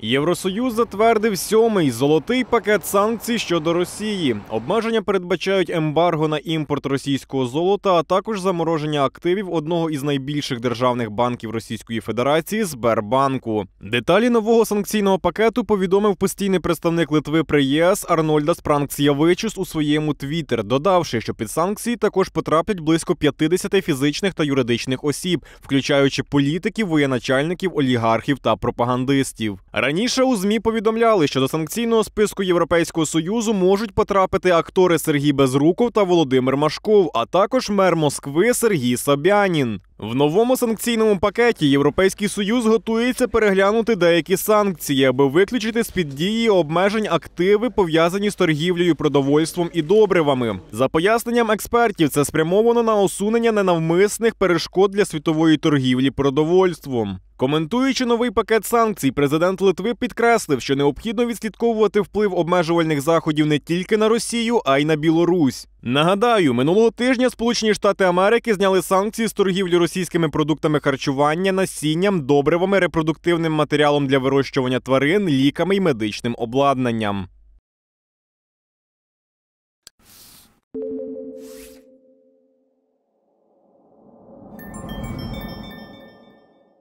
Євросоюз затвердив сьомий золотий пакет санкцій щодо Росії. Обмеження передбачають ембарго на імпорт російського золота, а також замороження активів одного із найбільших державних банків Російської Федерації Сбербанку. Деталі нового санкційного пакету повідомив постійний представник Литви при ЄС Арнольдас Пранкс-Явичус у своєму твіттер, додавши, що під санкції також потраплять близько 50 фізичних та юридичних осіб, включаючи політиків, воєначальників, олігархів та пропагандистів. Раніше у змі повідомляли, що до санкційного списку Європейського союзу можуть потрапити актори Сергій Безруков та Володимир Машков, а також мер Москви Сергій Собянін. В новому санкційному пакеті Європейський Союз готується переглянути деякі санкції, аби виключити з під дії обмежень активи, пов'язані з торгівлею, продовольством і добривами. За поясненням експертів, це спрямовано на усунення ненавмисних перешкод для світової торгівлі продовольством. Коментуючи новий пакет санкцій, президент Литви підкреслив, що необхідно відслідковувати вплив обмежувальних заходів не тільки на Росію, а й на Білорусь. Нагадаю, минулого тижня Сполучені Штати Америки зняли санкції з торгівлі російськими продуктами харчування, насінням, добривами, репродуктивним матеріалом для вирощування тварин, ліками й медичним обладнанням.